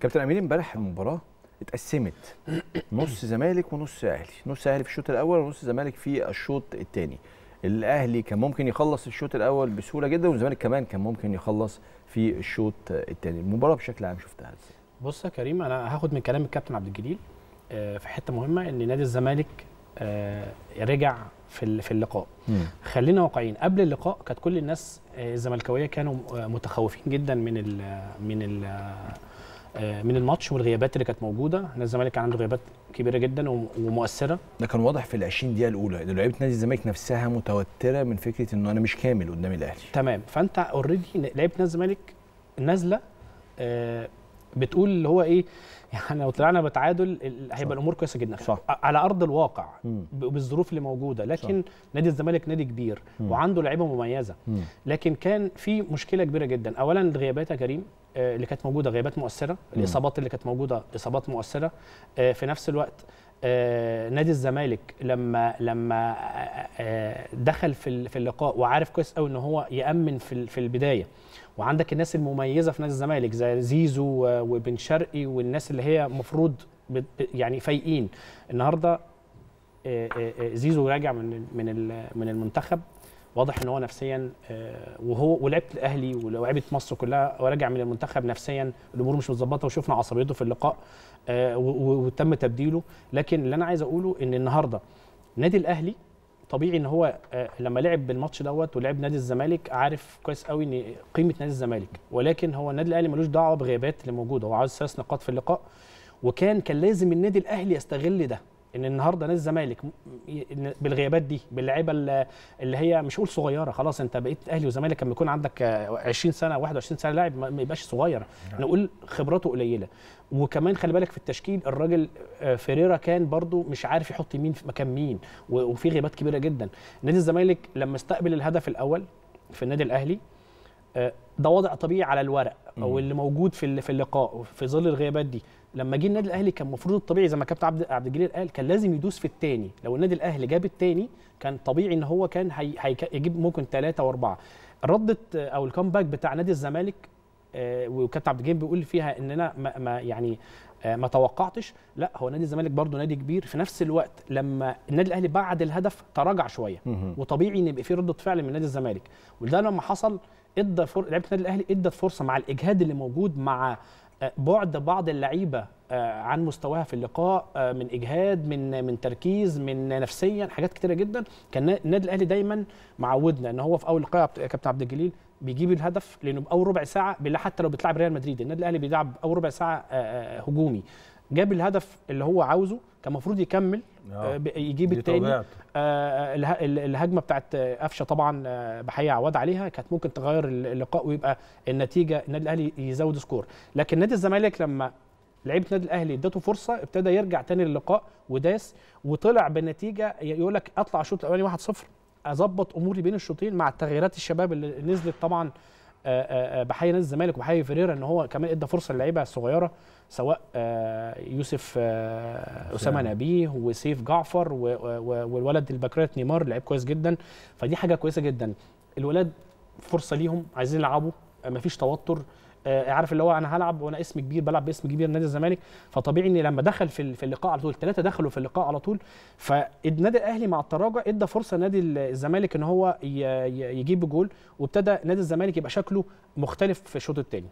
كابتن امين امبارح المباراه اتقسمت نص زمالك ونص اهلي نص اهلي في الشوط الاول ونص زمالك في الشوط الثاني الاهلي كان ممكن يخلص الشوط الاول بسهوله جدا والزمالك كمان كان ممكن يخلص في الشوط الثاني المباراه بشكل عام شفتها ازاي بص يا كريم انا هاخد من كلام الكابتن عبد الجليل آه، في حته مهمه ان نادي الزمالك آه، رجع في في اللقاء خلينا واقعيين قبل اللقاء كانت كل الناس آه، الزملكاويه كانوا متخوفين جدا من الـ من ال آه، من الماتش والغيابات اللي كانت موجوده نادي الزمالك كان عنده غيابات كبيره جدا ومؤثره ده كان واضح في ال 20 دقيقه الاولى ان لعيبه نادي الزمالك نفسها متوتره من فكره انه انا مش كامل قدام الاهلي تمام فانت اوريدي لعيبه نادي الزمالك نازله آه، بتقول اللي هو ايه يعني لو طلعنا بتعادل هيبقى الامور كويسه جدا صح. على ارض الواقع بالظروف اللي موجوده لكن صح. نادي الزمالك نادي كبير م. وعنده لعيبه مميزه م. لكن كان في مشكله كبيره جدا اولا الغيابات يا كريم آه، اللي كانت موجوده غيابات مؤثره الاصابات اللي كانت موجوده اصابات مؤثره آه، في نفس الوقت آه، نادي الزمالك لما لما آه، آه، دخل في في اللقاء وعارف كويس قوي ان هو يامن في في البدايه وعندك الناس المميزه في نادي الزمالك زي زيزو وبن شرقي والناس اللي هي مفروض يعني فايقين النهارده زيزو راجع من من من المنتخب واضح ان هو نفسيا آه، وهو ولعبت الاهلي ولعيبه مصر كلها وراجع من المنتخب نفسيا الامور مش متظبطه وشفنا عصبيته في اللقاء آه، وتم تبديله لكن اللي انا عايز اقوله ان النهارده نادي الاهلي طبيعي ان هو آه، لما لعب بالماتش دوت ولعب نادي الزمالك عارف كويس قوي ان قيمه نادي الزمالك ولكن هو النادي الاهلي ملوش دعوه بغيابات اللي موجوده هو عاوز ثلاث نقاط في اللقاء وكان كان لازم النادي الاهلي يستغل ده ان النهارده نادي الزمالك بالغيابات دي باللعيبه اللي هي مش هقول صغيره خلاص انت بقيت اهلي وزمالك لما يكون عندك 20 سنه 21 سنه لاعب ما يبقاش صغير نعم. نقول خبراته قليله وكمان خلي بالك في التشكيل الراجل آه، فيريرا كان برده مش عارف يحط مين في مكان مين وفي غيابات كبيره جدا نادي الزمالك لما استقبل الهدف الاول في النادي الاهلي آه، ده وضع طبيعي على الورق او اللي موجود في في اللقاء في ظل الغيابات دي لما جه النادي الاهلي كان المفروض الطبيعي زي ما كابتن عبد عبد الجليل قال كان لازم يدوس في الثاني لو النادي الاهلي جاب الثاني كان طبيعي ان هو كان هيجيب هي ممكن ثلاثه واربعه رده آه، او الكامباك بتاع نادي الزمالك آه، وكابتن عبد الجليل بيقول فيها ان انا ما, ما يعني ما توقعتش لا هو نادي الزمالك برضه نادي كبير في نفس الوقت لما النادي الاهلي بعد الهدف تراجع شويه وطبيعي ان يبقى في رده فعل من نادي الزمالك وده لما حصل ادى فر... لعيبه النادي الاهلي ادت فرصه مع الاجهاد اللي موجود مع آه، بعد بعض اللعيبه آه، عن مستواها في اللقاء آه، من اجهاد من من تركيز من نفسيا حاجات كتيره جدا كان النادي الاهلي دايما معودنا ان هو في اول لقاء كابتن عبد الجليل بيجيب الهدف لانه باول ربع ساعه حتى لو بتلعب ريال مدريد النادي الاهلي بيلعب اول ربع ساعه هجومي جاب الهدف اللي هو عاوزه المفروض يكمل آه. آه، يجيب الثاني آه, آه، الهجمه بتاعت قفشه طبعا بحقيقه عواد عليها كانت ممكن تغير اللقاء ويبقى النتيجه النادي الاهلي يزود سكور لكن نادي الزمالك لما لعيبه النادي الاهلي ادته فرصه ابتدى يرجع تاني للقاء وداس وطلع بنتيجه يقول لك اطلع الشوط الاولاني 1-0 اظبط اموري بين الشوطين مع التغييرات الشباب اللي نزلت طبعا آه، آه، آه، بحيي نادي الزمالك وبحيي فيريرا ان هو كمان ادى فرصه للعيبه الصغيره سواء يوسف اسامه نبيه وسيف جعفر والولد البكرات نيمار لعيب كويس جدا فدي حاجه كويسه جدا الولاد فرصه ليهم عايزين يلعبوا مفيش توتر آه، عارف اللي هو انا هلعب وانا اسم كبير بلعب باسم كبير نادي الزمالك فطبيعي ان لما دخل في في اللقاء على طول الثلاثه دخلوا في اللقاء على طول فالنادي الاهلي مع التراجع ادى فرصه نادي الزمالك ان هو يجيب جول وابتدى نادي الزمالك يبقى شكله مختلف في الشوط الثاني